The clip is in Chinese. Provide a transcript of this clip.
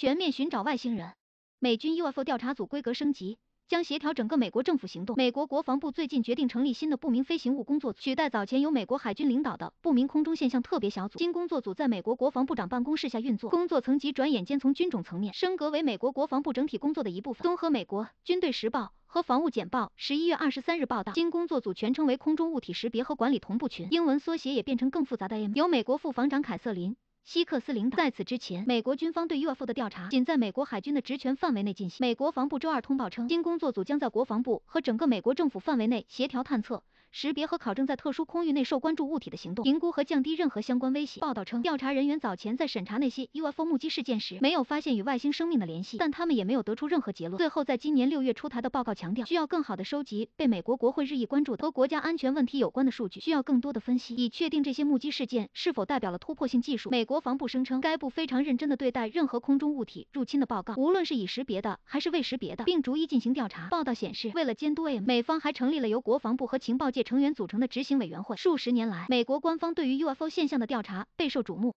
全面寻找外星人，美军 UFO 调查组规格升级，将协调整个美国政府行动。美国国防部最近决定成立新的不明飞行物工作组，取代早前由美国海军领导的不明空中现象特别小组。新工作组在美国国防部长办公室下运作，工作层级转眼间从军种层面升格为美国国防部整体工作的一部分。综合《美国军队时报》和《防务简报》十一月二十三日报道，新工作组全称为空中物体识别和管理同步群，英文缩写也变成更复杂的 M。由美国副防长凯瑟琳。希克斯领导。在此之前，美国军方对 UFO 的调查仅在美国海军的职权范围内进行。美国防部周二通报称，新工作组将在国防部和整个美国政府范围内协调探测。识别和考证在特殊空域内受关注物体的行动，评估和降低任何相关威胁。报道称，调查人员早前在审查那些 UFO 目击事件时，没有发现与外星生命的联系，但他们也没有得出任何结论。最后，在今年六月出台的报告强调，需要更好的收集被美国国会日益关注的和国家安全问题有关的数据，需要更多的分析，以确定这些目击事件是否代表了突破性技术。美国防部声称，该部非常认真地对待任何空中物体入侵的报告，无论是已识别的还是未识别的，并逐一进行调查。报道显示，为了监督 AM，美方还成立了由国防部和情报界。成员组成的执行委员会。数十年来，美国官方对于 UFO 现象的调查备受瞩目。